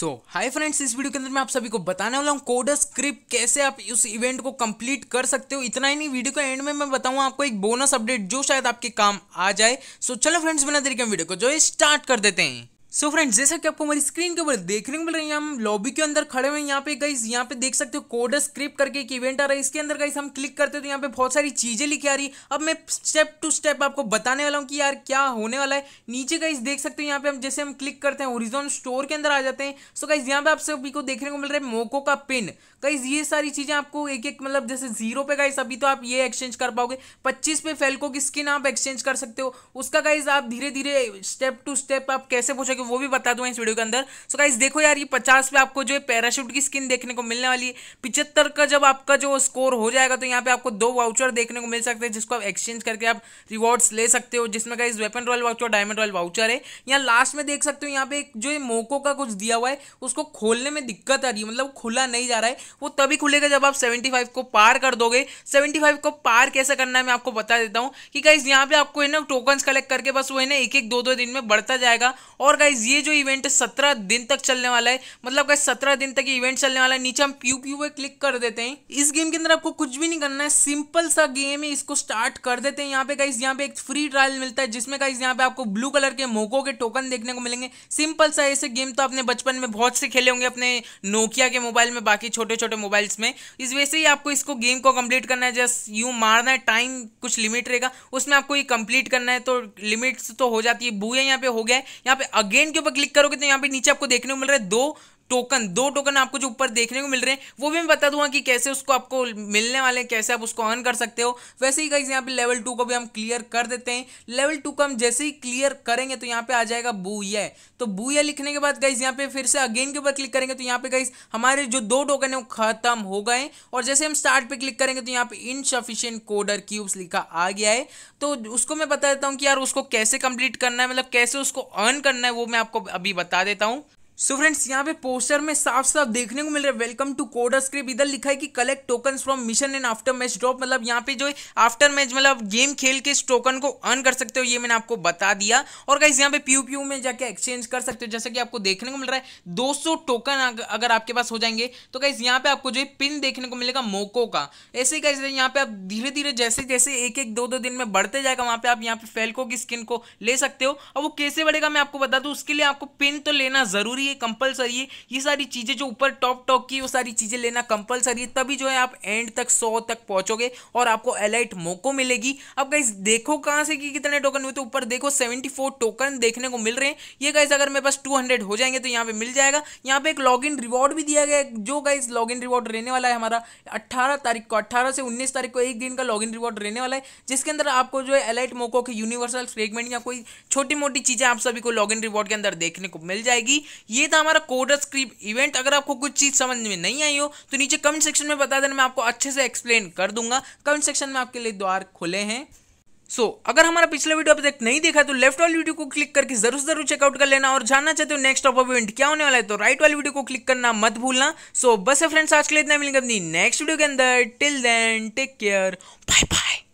सो hi friends इस video के अंदर मैं आप सभी को बताने वाला हूँ कोडा स्क्रिप्ट कैसे आप उस इवेंट को कंप्लीट कर सकते हो इतना ही नहीं वीडियो के एंड में मैं बताऊँ आपको एक बोनस अपडेट जो शायद आपके काम आ जाए सो so, चलो फ्रेंड्स बिना तरीके वीडियो को जो है स्टार्ट कर देते हैं सो so फ्रेंड्स जैसा कि आपको हमारी स्क्रीन के ऊपर देखने को मिल रही है हम लॉबी के अंदर खड़े हुए हैं यहाँ पे गाइस यहाँ पे देख सकते हो कोडा स्क्रिप्ट करके एक इवेंट आ रहा है इसके अंदर गाइस हम क्लिक करते हैं तो यहाँ पे बहुत सारी चीजें लिखी आ रही है अब मैं स्टेप टू स्टेप आपको बताने वाला हूँ कि यार क्या होने वाला है नीचे गाइस देख सकते हो यहाँ पे हम जैसे हम क्लिक करते हैं ओरिजोन स्टोर के अंदर आ जाते हैं सो गाइज यहाँ पे आप सभी को देखने को मिल रहा है मोको का पिन गाइज ये सारी चीजें आपको एक एक मतलब जैसे जीरो पे गाइस अभी तो आप ये एक्सचेंज कर पाओगे पच्चीस पे फेल्को की स्किन आप एक्सचेंज कर सकते हो उसका गाइज आप धीरे धीरे स्टेप टू स्टेप आप कैसे पहुंचोगे क्योंकि वो भी बता दूंगा इस वीडियो के अंदर सो गाइज देखो यार ये पचास पे आपको जो है पैराशूट की स्किन देखने को मिलने वाली है पिछहत्तर का जब आपका जो स्कोर हो जाएगा तो यहाँ पे आपको दो वाउचर देखने को मिल सकते हैं जिसको आप एक्सचेंज करके आप रिवॉर्ड्स ले सकते हो जिसमें guys weapon royal voucher diamond royal voucher है यहाँ लास्ट में देख सकते हो यहाँ पे जो मोको का कुछ दिया हुआ है उसको खोलने में दिक्कत आ रही है मतलब खुला नहीं जा रहा है वो तभी खुलेगा जब आप 75 को पार कर दोगे 75 को पार कैसे करना है मैं आपको बता देता हूँ कि गाइज यहाँ पे आपको है ना टोकन्स कलेक्ट करके बस वो है ना एक एक दो दो दिन में बढ़ता जाएगा और गाइज गाइज ये जो इवेंट है सत्रह दिन तक चलने वाला है मतलब गाइज सत्रह दिन तक इवेंट चलने वाला है नीचे हम प्यू प्यू पे क्लिक कर देते हैं इस गेम के अंदर आपको कुछ भी नहीं करना है सिंपल सा गेम है इसको स्टार्ट कर देते हैं यहाँ पे गाइज यहाँ पे एक फ्री ट्रायल मिलता है जिसमें गाइज यहाँ पे आपको ब्लू कलर के मोको के टोकन देखने को मिलेंगे सिंपल सा ऐसे गेम तो आपने बचपन में बहुत से खेले होंगे अपने नोकिया के मोबाइल में बाकी छोटे छोटे मोबाइल्स में इस वजह से ही आपको इसको गेम को कंप्लीट करना है जस्ट यू मारना है टाइम कुछ लिमिट रहेगा उसमें आपको ये कंप्लीट करना है तो लिमिट्स तो हो जाती है बूया यहाँ पे हो गया है यहाँ पे अगेन अगेन के ऊपर क्लिक करोगे तो यहाँ पे नीचे आपको देखने को मिल रहा है दो टोकन दो टोकन आपको जो ऊपर देखने को मिल रहे हैं वो भी मैं बता दूंगा कि कैसे उसको आपको मिलने वाले कैसे आप उसको ऑन कर सकते हो वैसे ही कहीं यहाँ पे लेवल टू को भी हम क्लियर कर देते हैं लेवल टू को हम जैसे ही क्लियर करेंगे तो यहाँ पे आ जाएगा बूया तो बूया लिखने के बाद गाइज यहाँ पे फिर से अगेन के ऊपर क्लिक करेंगे तो यहाँ पे गाइज हमारे जो दो टोकन है वो खत्म हो गए और जैसे हम स्टार्ट पे क्लिक करेंगे तो यहाँ पे इनसफिशियंट कोडर क्यूब्स लिखा आ गया है तो उसको मैं बता देता हूँ कि यार उसको कैसे कंप्लीट करना है मतलब कैसे उसको अर्न करना है वो मैं आपको अभी बता देता हूँ सो फ्रेंड्स यहाँ पे पोस्टर में साफ साफ देखने को मिल रहा है वेलकम टू कोडर स्क्रिप्ट इधर लिखा है कि collect token from mission and after match drop मतलब यहाँ पे जो है आफ्टर मैच मतलब गेम खेल के इस टोकन को अर्न कर सकते हो ये मैंने आपको बता दिया और कहीं यहाँ पे पीयू पीयू में जाके एक्सचेंज कर सकते हो जैसा कि आपको देखने को मिल रहा है दो टोकन अगर आपके पास हो जाएंगे तो कहीं यहाँ पे आपको जो है पिन देखने को मिलेगा मोको का ऐसे ही कहीं यहाँ पे आप धीरे धीरे जैसे जैसे एक एक दो दो दिन में बढ़ते जाएगा वहाँ पे आप यहाँ पे फेलको की स्किन को ले सकते हो और वो कैसे बढ़ेगा मैं आपको बता दूँ उसके लिए आपको पिन तो लेना जरूरी है है कंपलसरी है ये सारी चीज़ें जो ऊपर टॉप टॉप की वो सारी चीज़ें लेना कंपलसरी है तभी जो है आप एंड तक सौ तक पहुँचोगे और आपको अलाइट मोको मिलेगी अब गाइज देखो कहाँ से कि कितने टोकन हुए तो ऊपर देखो सेवेंटी टोकन देखने को मिल रहे हैं ये गाइज अगर मेरे पास टू हो जाएंगे तो यहाँ पर मिल जाएगा यहाँ पर एक लॉग इन रिवॉर्ड भी दिया गया जो गाइज लॉग इन रिवॉर्ड रहने वाला है हमारा अट्ठारह तारीख को अट्ठारह से उन्नीस तारीख को एक दिन का लॉग इन रिवॉर्ड रहने वाला है जिसके अंदर आपको जो है अलाइट मोको के यूनिवर्सल फ्रेगमेंट या कोई छोटी मोटी चीज़ें आप सभी को लॉगिन रिवॉर्ड के अंदर देखने को मिल जाएगी ये ये था हमारा कोडर स्क्रिप्ट इवेंट अगर आपको कुछ चीज़ समझ में नहीं आई हो तो नीचे कमेंट सेक्शन में बता देना मैं आपको अच्छे से एक्सप्लेन कर दूंगा कमेंट सेक्शन में आपके लिए द्वार खुले हैं सो so, अगर हमारा पिछला वीडियो अब तक नहीं देखा तो लेफ्ट वाली वीडियो को क्लिक करके जरूर जरूर चेकआउट कर लेना और जानना चाहते हो नेक्स्ट टॉप इवेंट क्या होने वाला है तो राइट वाली वीडियो को क्लिक करना मत भूलना सो so, बस है फ्रेंड्स आज के लिए इतना मिलेंगे अपनी नेक्स्ट वीडियो के अंदर till then take care bye bye